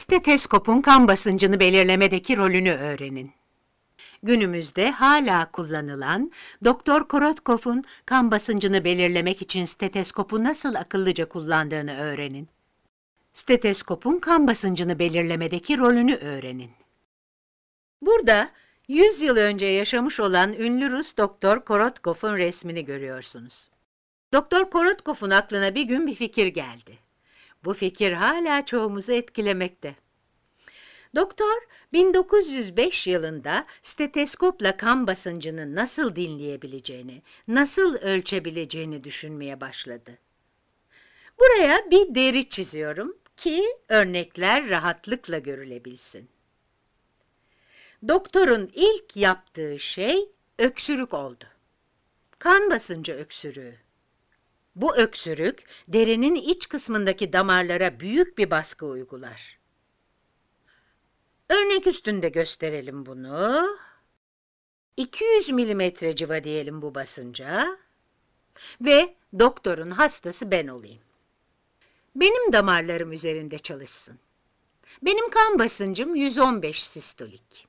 Steteskopun kan basıncını belirlemedeki rolünü öğrenin. Günümüzde hala kullanılan Doktor Korotkov'un kan basıncını belirlemek için steteskopu nasıl akıllıca kullandığını öğrenin. Steteskopun kan basıncını belirlemedeki rolünü öğrenin. Burada 100 yıl önce yaşamış olan ünlü Rus doktor Korotkov'un resmini görüyorsunuz. Doktor Korotkov'un aklına bir gün bir fikir geldi. Bu fikir hala çoğumuzu etkilemekte. Doktor 1905 yılında steteskopla kan basıncını nasıl dinleyebileceğini, nasıl ölçebileceğini düşünmeye başladı. Buraya bir deri çiziyorum ki örnekler rahatlıkla görülebilsin. Doktorun ilk yaptığı şey öksürük oldu. Kan basıncı öksürüğü. Bu öksürük derinin iç kısmındaki damarlara büyük bir baskı uygular. Örnek üstünde gösterelim bunu. 200 milimetre civa diyelim bu basınca ve doktorun hastası ben olayım. Benim damarlarım üzerinde çalışsın. Benim kan basıncım 115 sistolik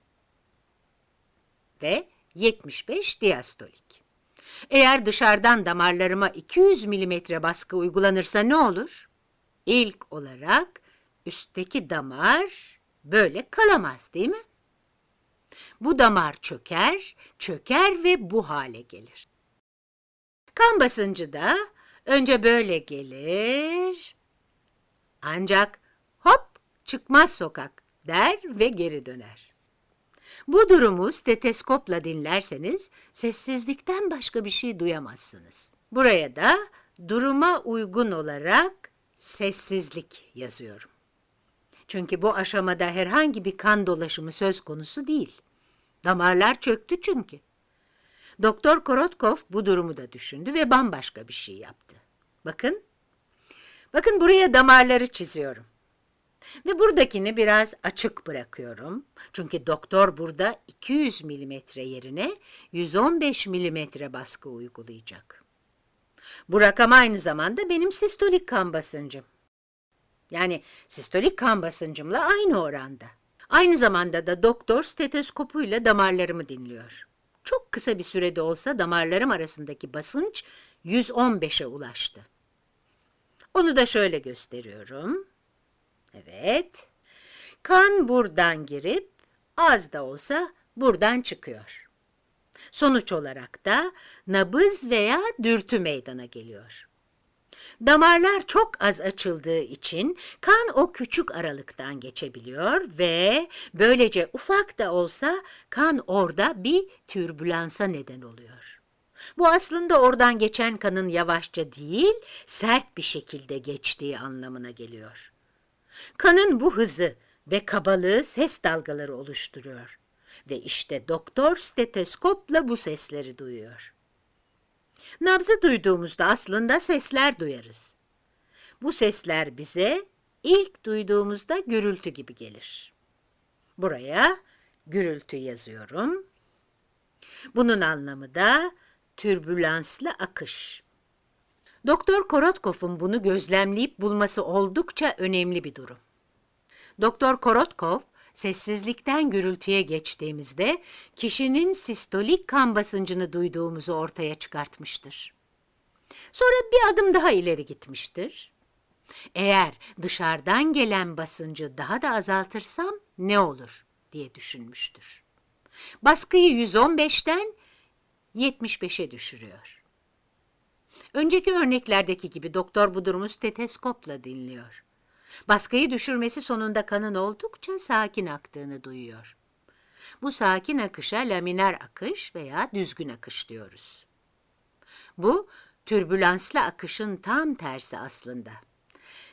ve 75 diastolik. Eğer dışarıdan damarlarıma 200 milimetre baskı uygulanırsa ne olur? İlk olarak üstteki damar böyle kalamaz değil mi? Bu damar çöker, çöker ve bu hale gelir. Kan basıncı da önce böyle gelir. Ancak hop çıkmaz sokak der ve geri döner. Bu durumu steteskopla dinlerseniz sessizlikten başka bir şey duyamazsınız. Buraya da duruma uygun olarak sessizlik yazıyorum. Çünkü bu aşamada herhangi bir kan dolaşımı söz konusu değil. Damarlar çöktü çünkü. Doktor Korotkov bu durumu da düşündü ve bambaşka bir şey yaptı. Bakın, bakın buraya damarları çiziyorum. Ve buradakini biraz açık bırakıyorum. Çünkü doktor burada 200 milimetre yerine 115 milimetre baskı uygulayacak. Bu rakam aynı zamanda benim sistolik kan basıncım. Yani sistolik kan basıncımla aynı oranda. Aynı zamanda da doktor steteskopuyla damarlarımı dinliyor. Çok kısa bir sürede olsa damarlarım arasındaki basınç 115'e ulaştı. Onu da şöyle gösteriyorum. Evet. Kan buradan girip az da olsa buradan çıkıyor. Sonuç olarak da nabız veya dürtü meydana geliyor. Damarlar çok az açıldığı için kan o küçük aralıktan geçebiliyor ve böylece ufak da olsa kan orada bir türbülansa neden oluyor. Bu aslında oradan geçen kanın yavaşça değil, sert bir şekilde geçtiği anlamına geliyor. Kanın bu hızı ve kabalığı ses dalgaları oluşturuyor. Ve işte doktor steteskopla bu sesleri duyuyor. Nabzı duyduğumuzda aslında sesler duyarız. Bu sesler bize ilk duyduğumuzda gürültü gibi gelir. Buraya gürültü yazıyorum. Bunun anlamı da türbülanslı akış. Doktor Korotkov'un bunu gözlemleyip bulması oldukça önemli bir durum. Doktor Korotkov, sessizlikten gürültüye geçtiğimizde kişinin sistolik kan basıncını duyduğumuzu ortaya çıkartmıştır. Sonra bir adım daha ileri gitmiştir. Eğer dışarıdan gelen basıncı daha da azaltırsam ne olur diye düşünmüştür. Baskıyı 115'ten 75'e düşürüyor. Önceki örneklerdeki gibi doktor bu durumu steteskopla dinliyor. Baskıyı düşürmesi sonunda kanın oldukça sakin aktığını duyuyor. Bu sakin akışa laminer akış veya düzgün akış diyoruz. Bu, türbülanslı akışın tam tersi aslında.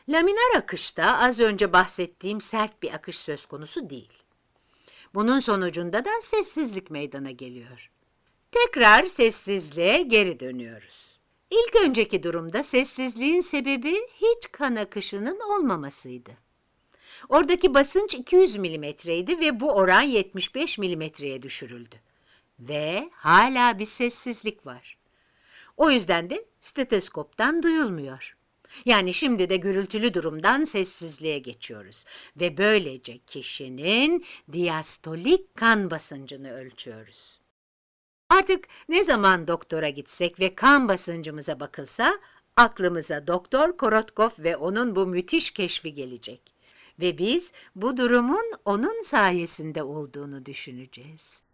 Laminer akışta az önce bahsettiğim sert bir akış söz konusu değil. Bunun sonucunda da sessizlik meydana geliyor. Tekrar sessizliğe geri dönüyoruz. İlk önceki durumda sessizliğin sebebi hiç kan akışının olmamasıydı. Oradaki basınç 200 milimetreydi ve bu oran 75 milimetreye düşürüldü. Ve hala bir sessizlik var. O yüzden de steteskoptan duyulmuyor. Yani şimdi de gürültülü durumdan sessizliğe geçiyoruz ve böylece kişinin diastolik kan basıncını ölçüyoruz. Artık ne zaman doktora gitsek ve kan basıncımıza bakılsa aklımıza Doktor Korotkov ve onun bu müthiş keşfi gelecek. Ve biz bu durumun onun sayesinde olduğunu düşüneceğiz.